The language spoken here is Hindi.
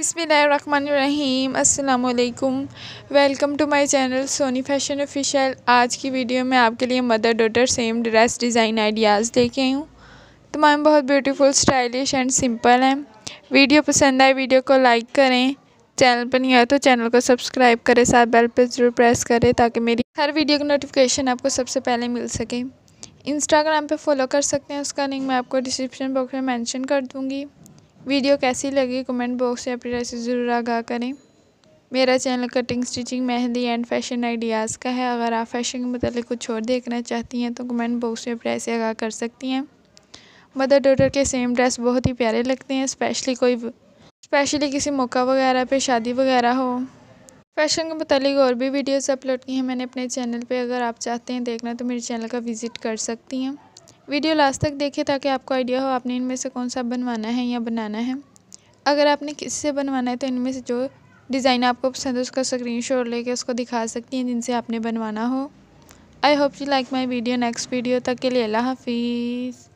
अस्सलाम वालेकुम welcome to my channel Soni fashion official आज की वीडियो में आपके लिए mother daughter same dress design ideas देखे हूँ तमाम बहुत ब्यूटीफुल स्टाइलिश एंड सिंपल हैं वीडियो पसंद आए वीडियो को लाइक करें चैनल पर नहीं आए तो चैनल को सब्सक्राइब करें साथ बेल पर ज़रूर प्रेस करें ताकि मेरी हर वीडियो की नोटिफिकेशन आपको सबसे पहले मिल सके इंस्टाग्राम पर फॉलो कर सकते हैं उसका लिंक मैं आपको डिस्क्रिप्शन बॉक्स में मैंशन कर दूँगी वीडियो कैसी लगी कमेंट बॉक्स में अपनी राय ज़रूर आगाह करें मेरा channel cutting stitching mehndi and fashion ideas का है अगर आप फैशन के मतलब कुछ और देखना चाहती हैं तो कमेंट बॉक्स में अपनी राय आगाह कर सकती हैं मदर डॉटर के सेम ड्रेस बहुत ही प्यारे लगते हैं स्पेशली कोई स्पेशली किसी मौका वगैरह पे शादी वगैरह हो फैशन के मतलब और भी वीडियोस अपलोड की हैं मैंने अपने चैनल पे अगर आप चाहते हैं देखना तो मेरे चैनल का विज़िट कर सकती हैं वीडियो लास्ट तक देखें ताकि आपको आइडिया हो आपने इनमें से कौन सा बनवाना है या बनाना है अगर आपने किसी से बनवाना है तो इनमें से जो डिज़ाइन आपको पसंद है उसका स्क्रीन शॉट लेके उसको दिखा सकती हैं जिनसे आपने बनवाना हो I hope you like my video next video तक के लिए अल्लाह हाफिज़